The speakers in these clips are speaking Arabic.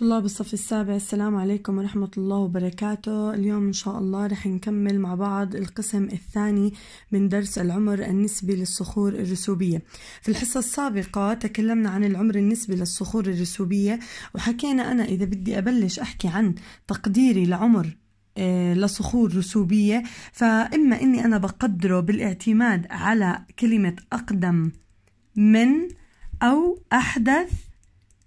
طلاب الصف السابع السلام عليكم ورحمة الله وبركاته اليوم إن شاء الله رح نكمل مع بعض القسم الثاني من درس العمر النسبي للصخور الرسوبية في الحصة السابقة تكلمنا عن العمر النسبي للصخور الرسوبية وحكينا أنا إذا بدي أبلش أحكي عن تقديري لعمر آه، لصخور رسوبية فإما إني أنا بقدره بالاعتماد على كلمة أقدم من أو أحدث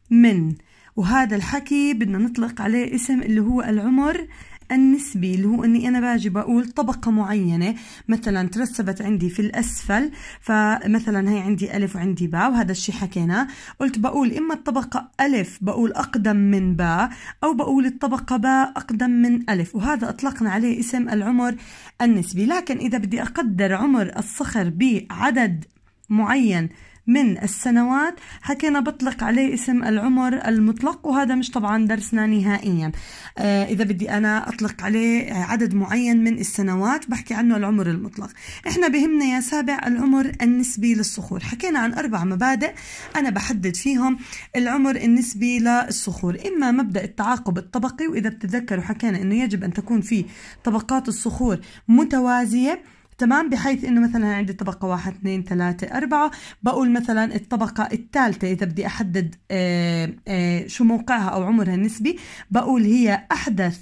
من وهذا الحكي بدنا نطلق عليه اسم اللي هو العمر النسبي اللي هو اني انا باجي بقول طبقه معينه مثلا ترسبت عندي في الاسفل فمثلا هي عندي الف وعندي باء وهذا الشيء حكيناه قلت بقول اما الطبقه الف بقول اقدم من باء او بقول الطبقه باء اقدم من الف وهذا اطلقنا عليه اسم العمر النسبي لكن اذا بدي اقدر عمر الصخر بعدد معين من السنوات حكينا بطلق عليه اسم العمر المطلق وهذا مش طبعا درسنا نهائيا آه إذا بدي أنا أطلق عليه آه، عدد معين من السنوات بحكي عنه العمر المطلق إحنا بهمنا يا سابع العمر النسبي للصخور حكينا عن أربع مبادئ أنا بحدد فيهم العمر النسبي للصخور إما مبدأ التعاقب الطبقي وإذا بتتذكروا حكينا أنه يجب أن تكون في طبقات الصخور متوازية تمام بحيث انه مثلا عندي طبقة واحد اثنين ثلاثة أربعة بقول مثلا الطبقة الثالثة إذا بدي أحدد آآ آه، آآ آه، شو موقعها أو عمرها النسبي بقول هي أحدث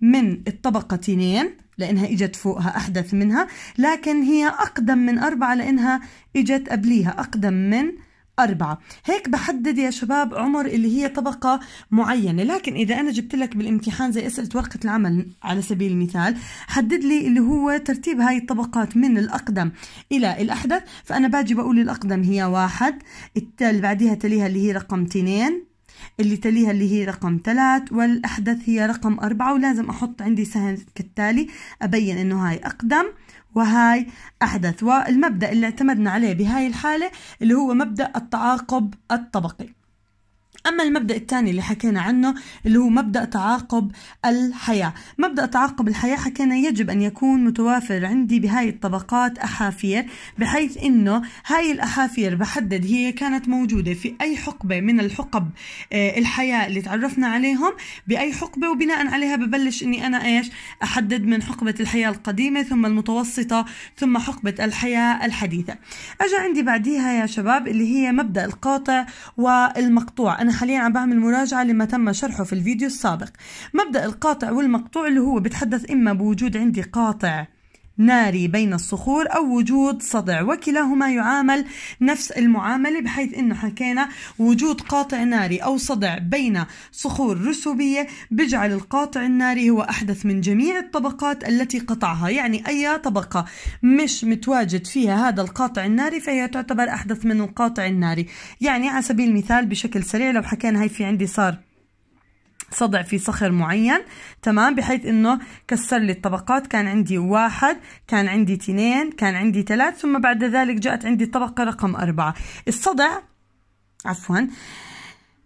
من الطبقه اثنين لأنها إجت فوقها أحدث منها لكن هي أقدم من أربعة لأنها إجت قبليها أقدم من أربعة هيك بحدد يا شباب عمر اللي هي طبقة معينة لكن إذا أنا جبت لك بالامتحان زي أسئلة ورقة العمل على سبيل المثال حدد لي اللي هو ترتيب هاي الطبقات من الأقدم إلى الأحدث فأنا باجي بقول الأقدم هي واحد اللي بعديها تليها اللي هي رقم اثنين اللي تليها اللي هي رقم ثلاث والأحدث هي رقم أربعة ولازم أحط عندي سهم كالتالي أبين إنه هاي أقدم وهاي أحدث والمبدأ اللي اعتمدنا عليه بهاي الحالة اللي هو مبدأ التعاقب الطبقي أما المبدأ الثاني اللي حكينا عنه اللي هو مبدأ تعاقب الحياة مبدأ تعاقب الحياة حكينا يجب أن يكون متوافر عندي بهاي الطبقات أحافير بحيث أنه هاي الأحافير بحدد هي كانت موجودة في أي حقبة من الحقب آه، الحياة اللي تعرفنا عليهم بأي حقبة وبناء عليها ببلش أني أنا إيش أحدد من حقبة الحياة القديمة ثم المتوسطة ثم حقبة الحياة الحديثة أجا عندي بعديها يا شباب اللي هي مبدأ القاطع والمقطوع أنا أنا حاليا عم بعمل مراجعة لما تم شرحه في الفيديو السابق مبدأ القاطع والمقطوع اللي هو بتحدث إما بوجود عندي قاطع ناري بين الصخور أو وجود صدع وكلاهما يعامل نفس المعاملة بحيث أنه حكينا وجود قاطع ناري أو صدع بين صخور رسوبية بجعل القاطع الناري هو أحدث من جميع الطبقات التي قطعها يعني أي طبقة مش متواجد فيها هذا القاطع الناري فهي تعتبر أحدث من القاطع الناري يعني على سبيل المثال بشكل سريع لو حكينا هي في عندي صار صدع في صخر معين تمام بحيث انه كسر لي الطبقات كان عندي واحد كان عندي تنين كان عندي ثلاث ثم بعد ذلك جاءت عندي الطبقة رقم أربعة الصدع عفوا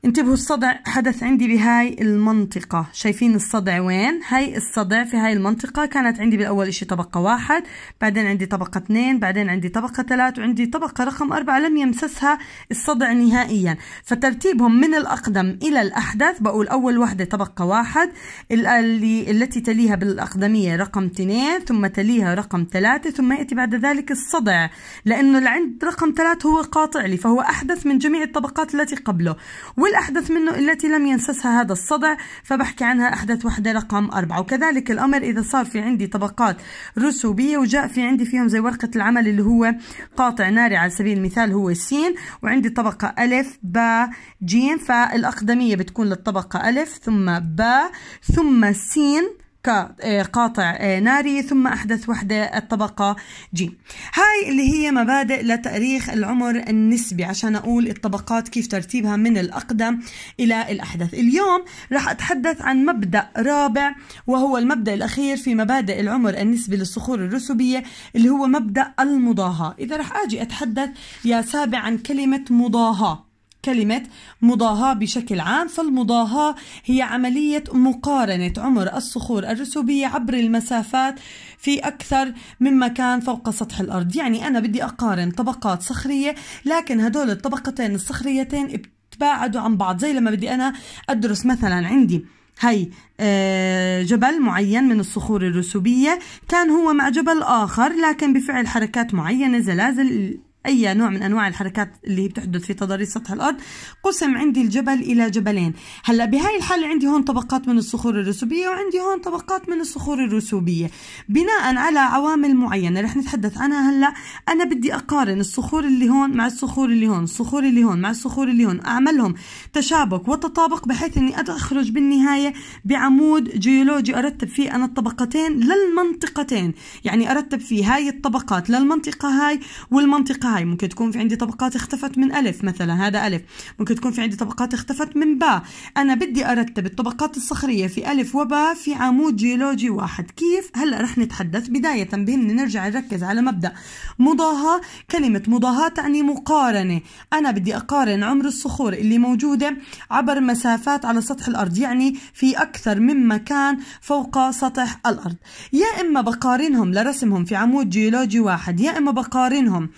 انتبهوا الصدع حدث عندي بهاي المنطقة شايفين الصدع وين هاي الصدع في هاي المنطقة كانت عندي بالأول إشي طبقة واحد بعدين عندي طبقة اثنين بعدين عندي طبقة ثلاث وعندي طبقة رقم أربعة لم يمسسها الصدع نهائيا فترتيبهم من الأقدم إلى الأحدث بقول أول وحدة طبقة واحد اللي التي تليها بالأقدمية رقم اثنين ثم تليها رقم ثلاثة ثم يأتي بعد ذلك الصدع لأنه عند رقم ثلاث هو قاطع لي فهو أحدث من جميع الطبقات التي قبله وال الأحدث منه التي لم ينسسها هذا الصدع فبحكي عنها أحدث وحدة رقم أربعة وكذلك الأمر إذا صار في عندي طبقات رسوبية وجاء في عندي فيهم زي ورقة العمل اللي هو قاطع ناري على سبيل المثال هو السين وعندي طبقة ألف باء جيم فالأقدمية بتكون للطبقة ألف ثم باء ثم سين كقاطع آه، آه، ناري ثم أحدث وحدة الطبقة جي هاي اللي هي مبادئ لتأريخ العمر النسبي عشان أقول الطبقات كيف ترتيبها من الأقدم إلى الأحدث اليوم راح أتحدث عن مبدأ رابع وهو المبدأ الأخير في مبادئ العمر النسبي للصخور الرسوبية اللي هو مبدأ المضاهاة إذا راح أجي أتحدث يا سابع عن كلمة مضاهاة كلمة مضاهاة بشكل عام فالمضاهاة هي عملية مقارنة عمر الصخور الرسوبية عبر المسافات في أكثر من مكان فوق سطح الأرض يعني أنا بدي أقارن طبقات صخرية لكن هدول الطبقتين الصخريتين بتباعدوا عن بعض زي لما بدي أنا أدرس مثلا عندي هي آه، جبل معين من الصخور الرسوبية كان هو مع جبل آخر لكن بفعل حركات معينة زلازل أي نوع من أنواع الحركات اللي بتحدث في تضاريس سطح الأرض قسم عندي الجبل إلى جبلين هلا بهاي الحالة عندي هون طبقات من الصخور الرسوبية وعندي هون طبقات من الصخور الرسوبية بناء على عوامل معينة رح نتحدث عنها هلا أنا بدي أقارن الصخور اللي هون مع الصخور اللي هون الصخور اللي هون مع الصخور اللي هون أعملهم تشابك وتطابق بحيث أني أخرج بالنهاية بعمود جيولوجي أرتب فيه أنا الطبقتين للمنطقتين يعني أرتب فيه هاي الطبقات للمنطقة هاي والمنطقة هاي ممكن تكون في عندي طبقات اختفت من ألف مثلا هذا ألف ممكن تكون في عندي طبقات اختفت من باء أنا بدي أرتب الطبقات الصخرية في ألف وباء في عمود جيولوجي واحد كيف هلأ رح نتحدث بداية بهمنا نرجع نركز على مبدأ مضاهاة كلمة مضاهاة تعني مقارنة أنا بدي أقارن عمر الصخور اللي موجودة عبر مسافات على سطح الأرض يعني في أكثر من مكان فوق سطح الأرض يا إما بقارنهم لرسمهم في عمود جيولوجي واحد يا إما بقارنهم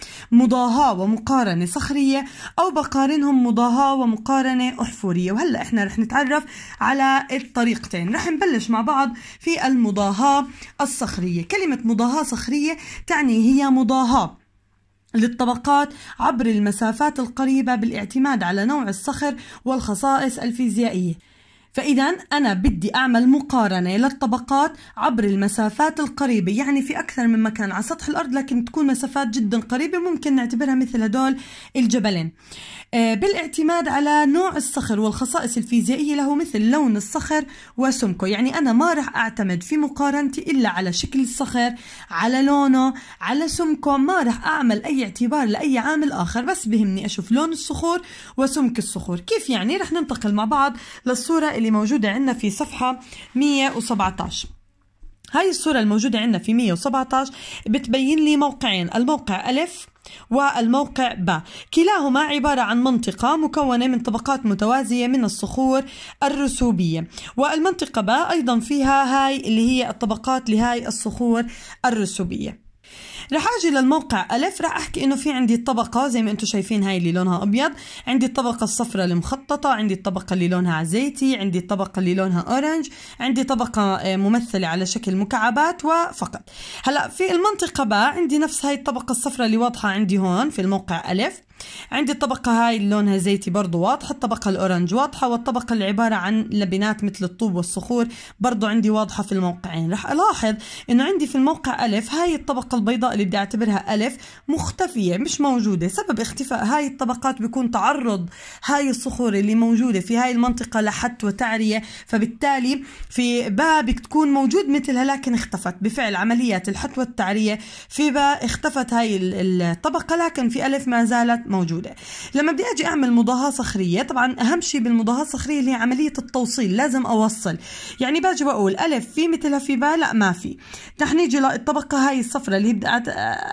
مضاهاة ومقارنة صخرية أو بقارنهم مضاهاة ومقارنة أحفورية وهلأ إحنا رح نتعرف على الطريقتين رح نبلش مع بعض في المضاهاة الصخرية كلمة مضاهاة صخرية تعني هي مضاهاة للطبقات عبر المسافات القريبة بالاعتماد على نوع الصخر والخصائص الفيزيائية فإذا أنا بدي أعمل مقارنة للطبقات عبر المسافات القريبة يعني في أكثر من مكان على سطح الأرض لكن تكون مسافات جدا قريبة ممكن نعتبرها مثل هدول الجبلين آه، بالاعتماد على نوع الصخر والخصائص الفيزيائية له مثل لون الصخر وسمكه يعني أنا ما رح أعتمد في مقارنتي إلا على شكل الصخر على لونه على سمكه ما رح أعمل أي اعتبار لأي عامل آخر بس بهمني أشوف لون الصخور وسمك الصخور كيف يعني رح ننتقل مع بعض للصورة اللي اللي موجودة عندنا في صفحة 117 هاي الصورة الموجودة عندنا في 117 بتبين لي موقعين الموقع ألف والموقع ب كلاهما عبارة عن منطقة مكونة من طبقات متوازية من الصخور الرسوبية والمنطقة ب أيضا فيها هاي اللي هي الطبقات لهاي الصخور الرسوبية رح اجي للموقع الف رح احكي انه في عندي الطبقه زي ما انتم شايفين هاي اللي لونها ابيض عندي الطبقه الصفراء المخططه عندي الطبقه اللي لونها زيتي عندي الطبقه اللي لونها اورنج عندي طبقه آه، ممثله على شكل مكعبات وفقط هلا في المنطقه باء عندي نفس هاي الطبقه الصفراء اللي واضحه عندي هون في الموقع الف عندي الطبقة هاي اللي لونها زيتي برضو واضحة الطبقة الأورنج واضحة والطبقة اللي عبارة عن لبنات مثل الطوب والصخور برضو عندي واضحة في الموقعين رح ألاحظ إنه عندي في الموقع ألف هاي الطبقة البيضاء اللي بدي أعتبرها ألف مختفية مش موجودة سبب اختفاء هاي الطبقات بيكون تعرض هاي الصخور اللي موجودة في هاي المنطقة لحت وتعرية فبالتالي في باء تكون موجود مثلها لكن اختفت بفعل عمليات الحت والتعرية في باء اختفت هاي الطبقة لكن في ألف ما زالت موجوده لما بدي اجي اعمل مضاهاه صخريه طبعا اهم شيء بالمضاهاه الصخريه اللي هي عمليه التوصيل لازم اوصل يعني باجي بقول الف في مثلها في باء لا ما في رح نيجي للطبقه هاي الصفراء اللي هي بدي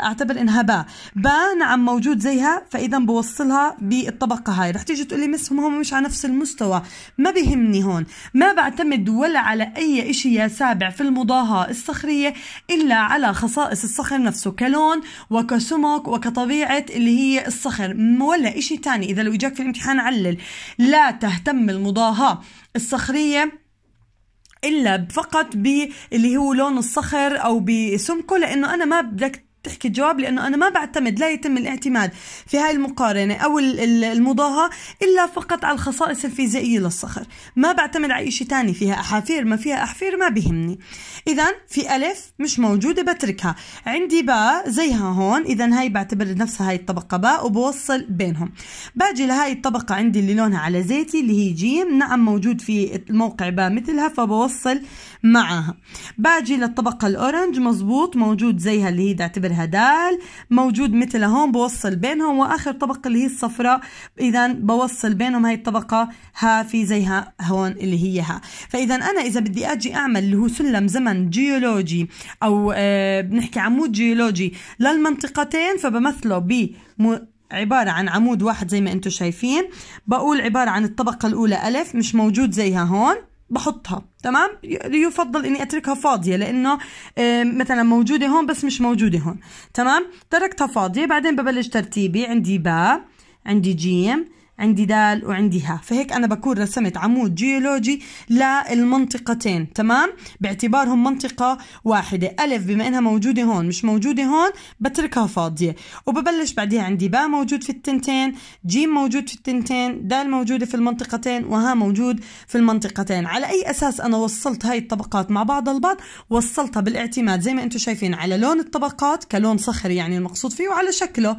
اعتبر انها باء باء نعم موجود زيها فاذا بوصلها بالطبقه هاي رح تيجي تقول لي مس هم مش على نفس المستوى ما بهمني هون ما بعتمد ولا على اي شيء يا سابع في المضاهاه الصخريه الا على خصائص الصخر نفسه كلون وكسمك وكطبيعه اللي هي الصخر عشر ولا شيء ثاني إذا لو إجاك في الامتحان علل لا تهتم المضاهاة الصخرية الا فقط باللي هو لون الصخر او بسمكه لانه انا ما بدك تحكي الجواب لانه انا ما بعتمد لا يتم الاعتماد في هاي المقارنه او المضاهاه الا فقط على الخصائص الفيزيائيه للصخر ما بعتمد على شيء تاني فيها احافير ما فيها احفير ما بيهمني اذا في الف مش موجوده بتركها عندي باء زيها هون اذا هاي بعتبر نفسها هاي الطبقه باء وبوصل بينهم باجي لهاي الطبقه عندي اللي لونها على زيتي اللي هي جيم نعم موجود في الموقع باء مثلها فبوصل معاها باجي للطبقه الاورنج مزبوط موجود زيها اللي هي بعتبرها عليها دال موجود مثل هون بوصل بينهم واخر طبقه اللي هي الصفراء اذا بوصل بينهم هاي الطبقه ها في زيها هون اللي هي ها فاذا انا اذا بدي اجي اعمل اللي هو سلم زمن جيولوجي او أه بنحكي عمود جيولوجي للمنطقتين فبمثله ب عبارة عن عمود واحد زي ما انتم شايفين بقول عبارة عن الطبقة الأولى ألف مش موجود زيها هون بحطها تمام يفضل اني اتركها فاضيه لانه مثلا موجوده هون بس مش موجوده هون تمام تركتها فاضيه بعدين ببلش ترتيبي عندي باء عندي جيم عندي دال وعندي ها فهيك أنا بكون رسمت عمود جيولوجي للمنطقتين تمام باعتبارهم منطقة واحدة ألف بما إنها موجودة هون مش موجودة هون بتركها فاضية وببلش بعدها عندي با موجود في التنتين جيم موجود في التنتين دال موجودة في المنطقتين وها موجود في المنطقتين على أي أساس أنا وصلت هاي الطبقات مع بعض البعض وصلتها بالاعتماد زي ما أنتم شايفين على لون الطبقات كلون صخري يعني المقصود فيه وعلى شكله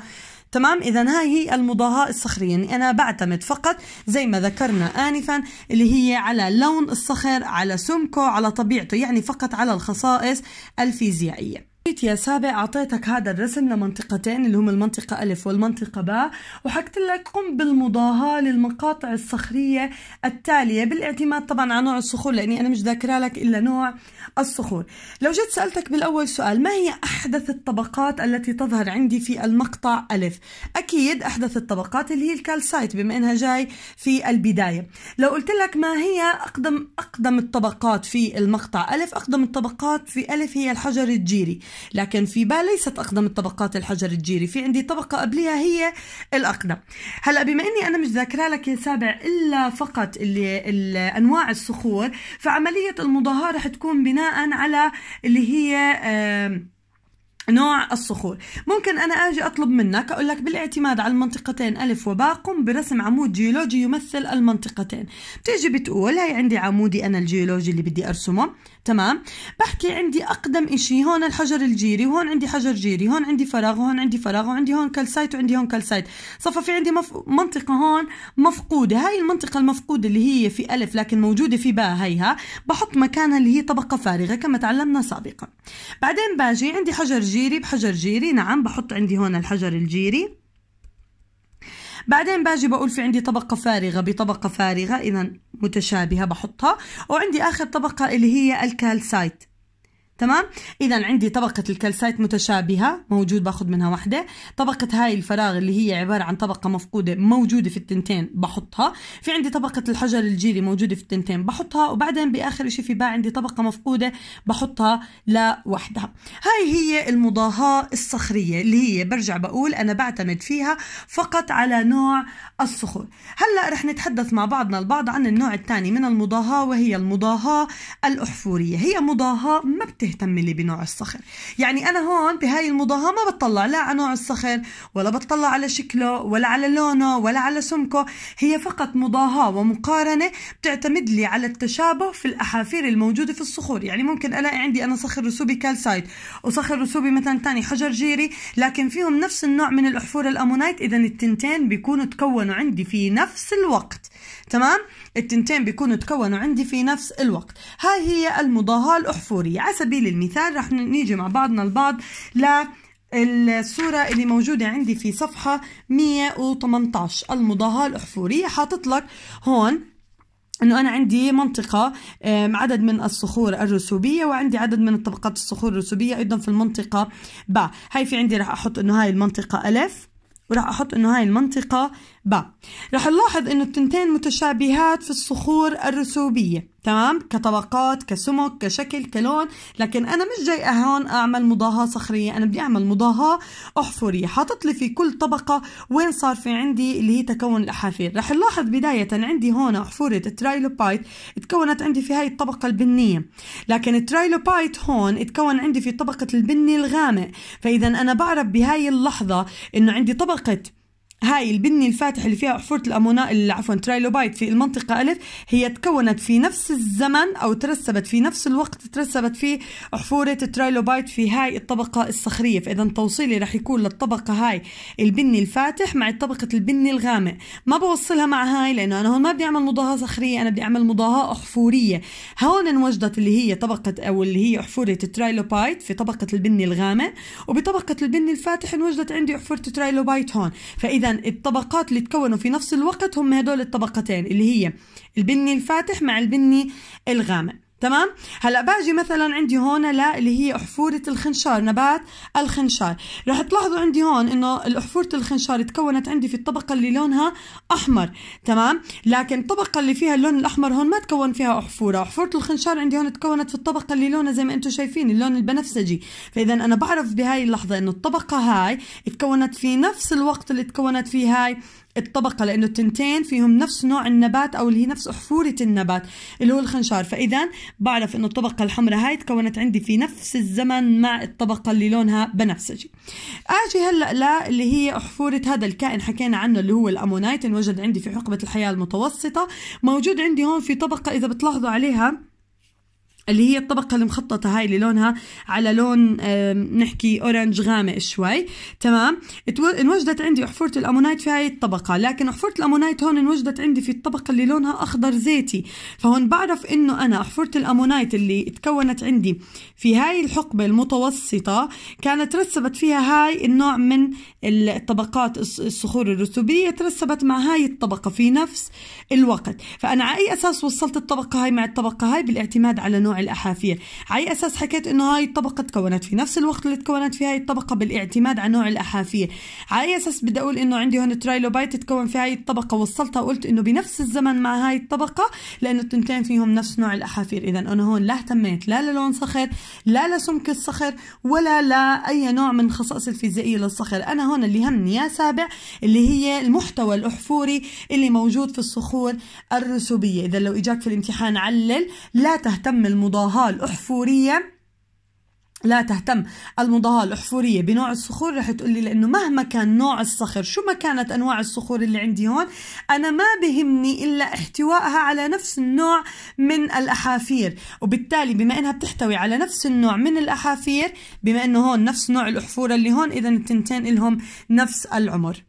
تمام اذا هاي هي المضاهاة الصخرية يعني انا بعتمد فقط زي ما ذكرنا انفا اللي هي على لون الصخر على سمكه على طبيعته يعني فقط على الخصائص الفيزيائية يا سابع أعطيتك هذا الرسم لمنطقتين اللي هم المنطقة ألف والمنطقة باء وحكت لك قم بالمضاهاة للمقاطع الصخرية التالية بالاعتماد طبعا على نوع الصخور لأني أنا مش ذاكرة لك إلا نوع الصخور لو جيت سألتك بالأول سؤال ما هي أحدث الطبقات التي تظهر عندي في المقطع ألف أكيد أحدث الطبقات اللي هي الكالسايت بما أنها جاي في البداية لو قلت لك ما هي أقدم أقدم الطبقات في المقطع ألف أقدم الطبقات في ألف هي الحجر الجيري لكن في با ليست أقدم الطبقات الحجر الجيري في عندي طبقة قبلها هي الأقدم هلا بما أني أنا مش ذاكرة لك يا سابع إلا فقط اللي أنواع الصخور فعملية المضاهاة رح تكون بناء على اللي هي نوع الصخور ممكن أنا أجي أطلب منك أقول لك بالاعتماد على المنطقتين ألف وباء قم برسم عمود جيولوجي يمثل المنطقتين بتيجي بتقول هاي عندي عمودي أنا الجيولوجي اللي بدي أرسمه تمام بحكي عندي اقدم إشي هون الحجر الجيري وهون عندي حجر جيري هون عندي فراغ وهون عندي فراغ وعندي هون كالسايت وعندي هون كالسايت صفى في عندي مف... منطقه هون مفقوده هاي المنطقه المفقوده اللي هي في الف لكن موجوده في باء هيها بحط مكانها اللي هي طبقه فارغه كما تعلمنا سابقا بعدين باجي عندي حجر جيري بحجر جيري نعم بحط عندي هون الحجر الجيري بعدين باجي بقول في عندي طبقة فارغة بطبقة فارغة إذا متشابهة بحطها وعندي آخر طبقة اللي هي الكالسايت تمام اذا عندي طبقه الكالسايت متشابهه موجود باخذ منها واحده طبقه هاي الفراغ اللي هي عباره عن طبقه مفقوده موجوده في التنتين بحطها في عندي طبقه الحجر الجيري موجوده في التنتين بحطها وبعدين باخر شيء في باع عندي طبقه مفقوده بحطها لوحدها هاي هي المضاهاه الصخريه اللي هي برجع بقول انا بعتمد فيها فقط على نوع الصخور هلا رح نتحدث مع بعضنا البعض عن النوع الثاني من المضاهاه وهي المضاهاه الاحفوريه هي مضاهاه ما بت تهتمي لي بنوع الصخر يعني أنا هون بهاي المضاهة ما بتطلع لا على نوع الصخر ولا بتطلع على شكله ولا على لونه ولا على سمكه هي فقط مضاهاة ومقارنة بتعتمد لي على التشابه في الأحافير الموجودة في الصخور يعني ممكن ألاقي عندي أنا صخر رسوبي كالسايت وصخر رسوبي مثلا تاني حجر جيري لكن فيهم نفس النوع من الأحفور الأمونايت إذا التنتين بيكونوا تكونوا عندي في نفس الوقت تمام التنتين بيكونوا تكونوا عندي في نفس الوقت هاي هي المضاهاة الأحفورية عسب سبيل المثال رح نيجي مع بعضنا البعض ل الصورة اللي موجودة عندي في صفحة 118 المضاهاة الأحفورية حاطط لك هون انه انا عندي منطقة عدد من الصخور الرسوبية وعندي عدد من الطبقات الصخور الرسوبية ايضا في المنطقة ب هاي في عندي راح احط انه هاي المنطقة الف وراح احط انه هاي المنطقة با رح نلاحظ انه التنتين متشابهات في الصخور الرسوبية تمام كطبقات كسمك كشكل كلون لكن انا مش جاي هون اعمل مضاهاة صخرية انا بدي اعمل مضاهاة احفورية حاطط لي في كل طبقة وين صار في عندي اللي هي تكون الاحافير رح نلاحظ بداية عندي هون احفورة الترايلوبايت تكونت عندي في هاي الطبقة البنية لكن الترايلوبايت هون تكون عندي في طبقة البني الغامق فاذا انا بعرف بهاي اللحظة انه عندي طبقة هاي البني الفاتح اللي فيها أحفورة الأمونا عفوا ترايلوبايت في المنطقة ألف هي تكونت في نفس الزمن أو ترسبت في نفس الوقت ترسبت فيه أحفورة الترايلوبايت في هاي الطبقة الصخرية فإذا توصيلي رح يكون للطبقة هاي البني الفاتح مع طبقة البني الغامق ما بوصلها مع هاي لأنه أنا هون ما بدي أعمل مضاهاة صخرية أنا بدي أعمل مضاهاة أحفورية هون انوجدت اللي هي طبقة أو اللي هي أحفورة الترايلوبايت في طبقة البني الغامق وبطبقة البني الفاتح انوجدت عندي أحفورة الترايلوبايت هون فإذا اذا الطبقات اللي تكونوا في نفس الوقت هم هدول الطبقتين اللي هي البني الفاتح مع البني الغامق تمام هلا باجي مثلا عندي هون لا اللي هي احفوره الخنشار نبات الخنشار رح تلاحظوا عندي هون انه احفوره الخنشار تكونت عندي في الطبقه اللي لونها احمر تمام لكن الطبقه اللي فيها اللون الاحمر هون ما تكون فيها احفوره احفوره الخنشار عندي هون تكونت في الطبقه اللي لونها زي ما انتم شايفين اللون البنفسجي فاذا انا بعرف بهاي اللحظه انه الطبقه هاي تكونت في نفس الوقت اللي تكونت فيه هاي الطبقه لانه التنتين فيهم نفس نوع النبات او اللي هي نفس احفوره النبات اللي هو الخنشار فاذا بعرف انه الطبقه الحمراء هاي تكونت عندي في نفس الزمن مع الطبقه اللي لونها بنفسجي اجي هلا لا اللي هي احفوره هذا الكائن حكينا عنه اللي هو الامونايت انوجد عندي في حقبه الحياه المتوسطه موجود عندي هون في طبقه اذا بتلاحظوا عليها اللي هي الطبقة المخططة هاي اللي لونها على لون نحكي أورنج غامق شوي تمام انوجدت عندي أحفورة الأمونايت في هاي الطبقة لكن أحفورة الأمونايت هون انوجدت عندي في الطبقة اللي لونها أخضر زيتي فهون بعرف إنه أنا أحفورة الأمونايت اللي تكونت عندي في هاي الحقبة المتوسطة كانت ترسبت فيها هاي النوع من الطبقات الصخور الرسوبية ترسبت مع هاي الطبقة في نفس الوقت فأنا على أي أساس وصلت الطبقة هاي مع الطبقة هاي بالاعتماد على نوع الأحافية الأحافير على أساس حكيت أنه هاي الطبقة تكونت في نفس الوقت اللي تكونت في هاي الطبقة بالاعتماد على نوع الأحافير على أساس بدي أقول أنه عندي هون ترايلوبايت تكون في هاي الطبقة وصلتها وقلت أنه بنفس الزمن مع هاي الطبقة لأنه التنتين فيهم نفس نوع الأحافير إذا أنا هون لا اهتميت لا للون صخر لا لسمك الصخر ولا لأي نوع من خصائص الفيزيائية للصخر أنا هون اللي همني يا سابع اللي هي المحتوى الأحفوري اللي موجود في الصخور الرسوبية إذا لو إجاك في الامتحان علل لا تهتم المضاهاة الأحفورية لا تهتم المضاهاة الأحفورية بنوع الصخور رح تقولي لأنه مهما كان نوع الصخر شو ما كانت أنواع الصخور اللي عندي هون أنا ما بهمني إلا احتوائها على نفس النوع من الأحافير وبالتالي بما أنها بتحتوي على نفس النوع من الأحافير بما أنه هون نفس نوع الأحفورة اللي هون إذا التنتين لهم نفس العمر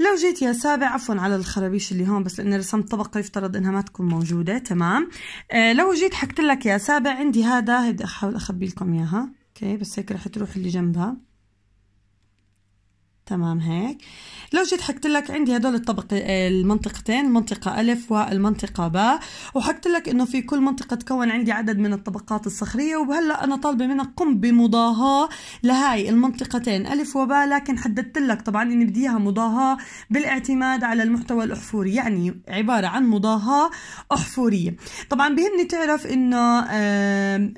لو جيت يا سابع عفوا على الخرابيش اللي هون بس لاني رسمت طبقه يفترض انها ما تكون موجوده تمام آه لو جيت حكت لك يا سابع عندي هذا هيدا احاول اخبي لكم اياها اوكي بس هيك رح تروح اللي جنبها تمام هيك لو جيت حكت لك عندي هدول الطبق آه، المنطقتين المنطقة ألف والمنطقة باء وحكت لك إنه في كل منطقة تكون عندي عدد من الطبقات الصخرية وهلا أنا طالبة منك قم بمضاهاة لهاي المنطقتين ألف وباء لكن حددت لك طبعا إني بدي إياها مضاهاة بالاعتماد على المحتوى الأحفوري يعني عبارة عن مضاهاة أحفورية طبعا بهمني تعرف إنه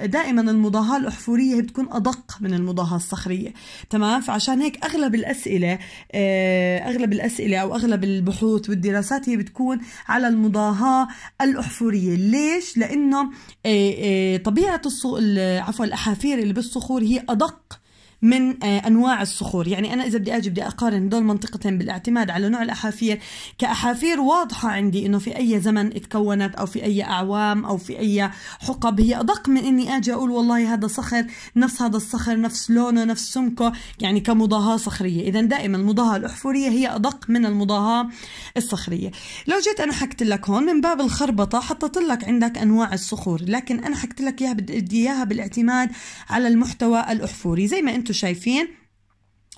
دائما المضاهاة الأحفورية بتكون أدق من المضاهاة الصخرية تمام فعشان هيك أغلب الأسئلة الأسئلة آه، أغلب الأسئلة أو أغلب البحوث والدراسات هي بتكون على المضاهاة الأحفورية ليش؟ لأنه آه، آه، طبيعة الصو... عفوا الأحافير اللي بالصخور هي أدق من آه، انواع الصخور يعني انا اذا بدي اجي بدي اقارن دول منطقتين بالاعتماد على نوع الاحافير كاحافير واضحه عندي انه في اي زمن تكونت او في اي اعوام او في اي حقب هي ادق من اني اجي اقول والله هذا صخر نفس هذا الصخر نفس لونه نفس سمكه يعني كمضاهاه صخريه اذا دائما المضاهاه الاحفوريه هي ادق من المضاهاه الصخريه لو جيت انا حكت لك هون من باب الخربطه حطيت لك عندك انواع الصخور لكن انا حكت لك اياها بدي اياها بالاعتماد على المحتوى الاحفوري زي ما انت انتم شايفين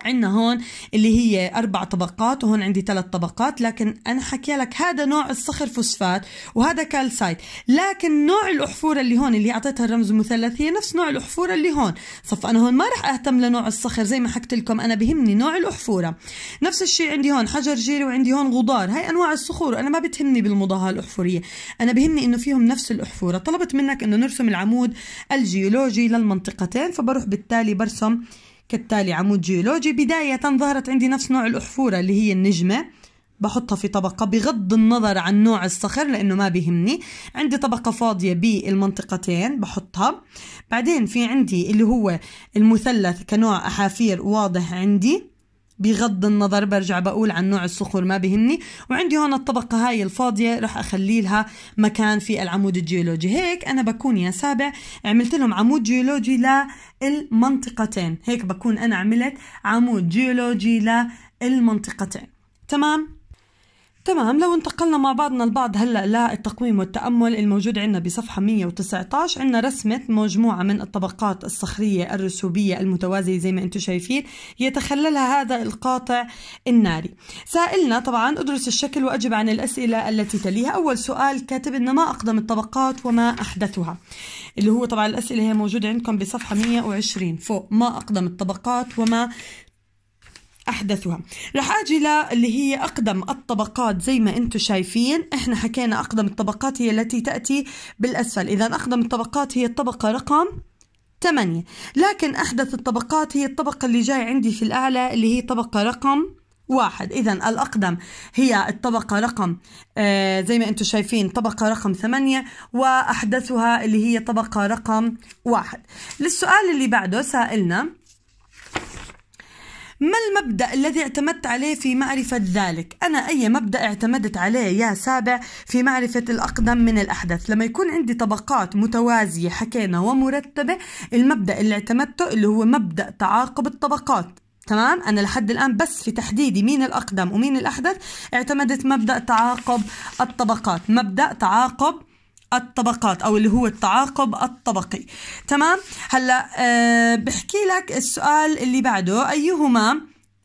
عندنا هون اللي هي أربع طبقات وهون عندي ثلاث طبقات لكن أنا حكي لك هذا نوع الصخر فوسفات وهذا كالسايت لكن نوع الأحفورة اللي هون اللي أعطيتها الرمز المثلث هي نفس نوع الأحفورة اللي هون صف أنا هون ما رح أهتم لنوع الصخر زي ما حكت لكم أنا بهمني نوع الأحفورة نفس الشيء عندي هون حجر جيري وعندي هون غضار هاي أنواع الصخور أنا ما بتهمني بالمضاهاة الأحفورية أنا بهمني إنه فيهم نفس الأحفورة طلبت منك إنه نرسم العمود الجيولوجي للمنطقتين فبروح بالتالي برسم كالتالي عمود جيولوجي بداية ظهرت عندي نفس نوع الأحفورة اللي هي النجمة بحطها في طبقة بغض النظر عن نوع الصخر لأنه ما بيهمني عندي طبقة فاضية بالمنطقتين بحطها بعدين في عندي اللي هو المثلث كنوع أحافير واضح عندي بغض النظر برجع بقول عن نوع الصخور ما بهمني وعندي هون الطبقة هاي الفاضية رح أخلي لها مكان في العمود الجيولوجي هيك أنا بكون يا سابع عملت لهم عمود جيولوجي للمنطقتين هيك بكون أنا عملت عمود جيولوجي للمنطقتين تمام تمام لو انتقلنا مع بعضنا البعض هلا للتقويم والتأمل الموجود عندنا بصفحة 119 عندنا رسمة مجموعة من الطبقات الصخرية الرسوبية المتوازية زي ما انتم شايفين يتخللها هذا القاطع الناري. سائلنا طبعا ادرس الشكل واجب عن الأسئلة التي تليها، أول سؤال كاتب لنا ما أقدم الطبقات وما أحدثها. اللي هو طبعا الأسئلة هي موجودة عندكم بصفحة 120 فوق ما أقدم الطبقات وما احدثها رح اجي اللي هي اقدم الطبقات زي ما انتم شايفين احنا حكينا اقدم الطبقات هي التي تاتي بالاسفل اذا اقدم الطبقات هي الطبقه رقم 8 لكن احدث الطبقات هي الطبقه اللي جاي عندي في الاعلى اللي هي طبقه رقم واحد إذا الأقدم هي الطبقة رقم آه زي ما أنتم شايفين طبقة رقم ثمانية وأحدثها اللي هي طبقة رقم واحد للسؤال اللي بعده سائلنا ما المبدأ الذي اعتمدت عليه في معرفة ذلك؟ أنا أي مبدأ اعتمدت عليه يا سابع في معرفة الأقدم من الأحدث لما يكون عندي طبقات متوازية حكينا ومرتبة المبدأ اللي اعتمدته اللي هو مبدأ تعاقب الطبقات تمام انا لحد الان بس في تحديدي مين الاقدم ومين الاحدث اعتمدت مبدا تعاقب الطبقات مبدا تعاقب الطبقات او اللي هو التعاقب الطبقي تمام هلا أه بحكي لك السؤال اللي بعده ايهما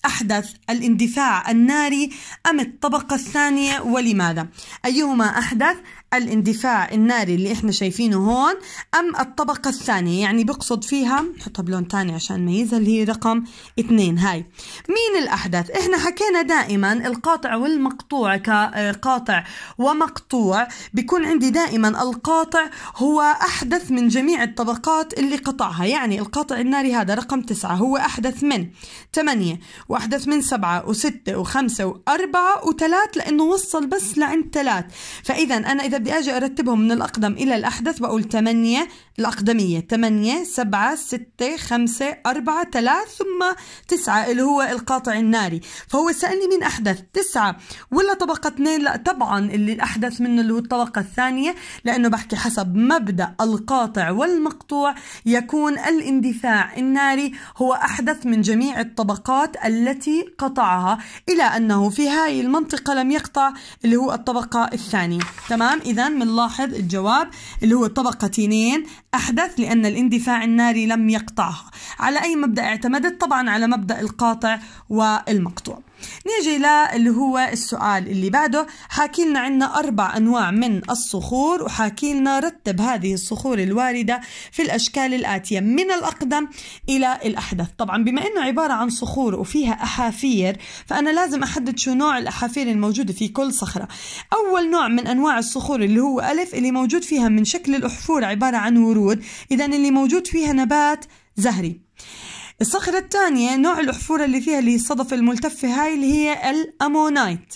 أحدث الاندفاع الناري أم الطبقة الثانية ولماذا؟ أيهما أحدث؟ الاندفاع الناري اللي احنا شايفينه هون ام الطبقة الثانية يعني بقصد فيها نحطها بلون تاني عشان نميزها اللي هي رقم اثنين هاي مين الاحدث احنا حكينا دائما القاطع والمقطوع كقاطع آه، ومقطوع بيكون عندي دائما القاطع هو احدث من جميع الطبقات اللي قطعها يعني القاطع الناري هذا رقم تسعة هو احدث من ثمانية واحدث من سبعة وستة وخمسة واربعة وثلاث لانه وصل بس لعند ثلاث فاذا انا اذا بدي أجي أرتبهم من الأقدم إلى الأحدث بقول 8 الأقدمية 8 7 6 5 4 3 ثم 9 اللي هو القاطع الناري فهو سألني مين أحدث 9 ولا طبقة 2 لا طبعا اللي أحدث منه اللي هو الطبقة الثانية لأنه بحكي حسب مبدأ القاطع والمقطوع يكون الاندفاع الناري هو أحدث من جميع الطبقات التي قطعها إلى أنه في هاي المنطقة لم يقطع اللي هو الطبقة الثانية تمام إذا بنلاحظ الجواب اللي هو طبقة 2 أحدث لأن الاندفاع الناري لم يقطعها على أي مبدأ اعتمدت طبعا على مبدأ القاطع والمقطوع نيجي اللي هو السؤال اللي بعده حاكي لنا عندنا أربع أنواع من الصخور وحاكي لنا رتب هذه الصخور الواردة في الأشكال الآتية من الأقدم إلى الأحدث طبعا بما أنه عبارة عن صخور وفيها أحافير فأنا لازم أحدد شو نوع الأحافير الموجودة في كل صخرة أول نوع من أنواع الصخور اللي هو ألف اللي موجود فيها من شكل الأحفور عبارة عن ورود إذا اللي موجود فيها نبات زهري الصخرة الثانية نوع الأحفورة اللي فيها اللي الصدفة الملتفة هاي اللي هي الأمونايت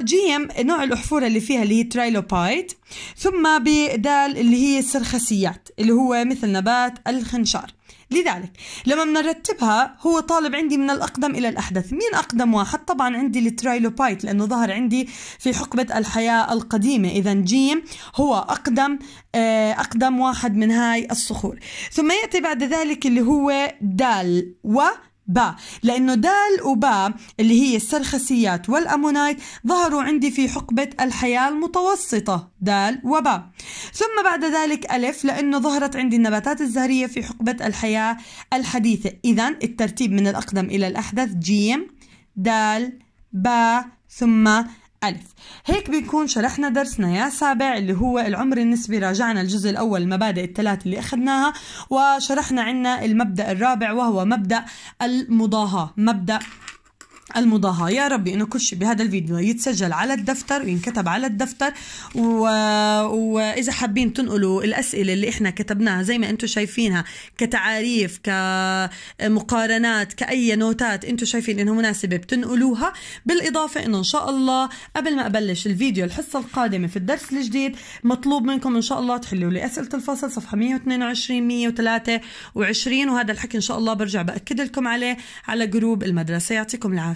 الجيم نوع الأحفورة اللي فيها اللي هي ترايلوبايت ثم بدال اللي هي السرخسيات اللي هو مثل نبات الخنشار لذلك لما بنرتبها هو طالب عندي من الأقدم إلى الأحدث مين أقدم واحد طبعا عندي الترايلوبايت لأنه ظهر عندي في حقبة الحياة القديمة إذا جيم هو أقدم آه، أقدم واحد من هاي الصخور ثم يأتي بعد ذلك اللي هو دال و با لأنه دال وبا اللي هي السرخسيات والأمونايت ظهروا عندي في حقبة الحياة المتوسطة دال وبا ثم بعد ذلك ألف لأنه ظهرت عندي النباتات الزهرية في حقبة الحياة الحديثة إذا الترتيب من الأقدم إلى الأحدث جيم دال با ثم ألف هيك بيكون شرحنا درسنا يا سابع اللي هو العمر النسبي راجعنا الجزء الأول المبادئ الثلاث اللي أخذناها وشرحنا عنا المبدأ الرابع وهو مبدأ المضاهاة مبدأ المضاهاة يا ربي انه كل شيء بهذا الفيديو يتسجل على الدفتر وينكتب على الدفتر و... واذا حابين تنقلوا الاسئله اللي احنا كتبناها زي ما انتم شايفينها كتعاريف كمقارنات كاي نوتات انتم شايفين انها مناسبه بتنقلوها بالاضافه انه ان شاء الله قبل ما ابلش الفيديو الحصه القادمه في الدرس الجديد مطلوب منكم ان شاء الله تحلوا لي اسئله الفصل صفحه 122 123 وهذا الحكي ان شاء الله برجع باكد لكم عليه على جروب المدرسه يعطيكم العافيه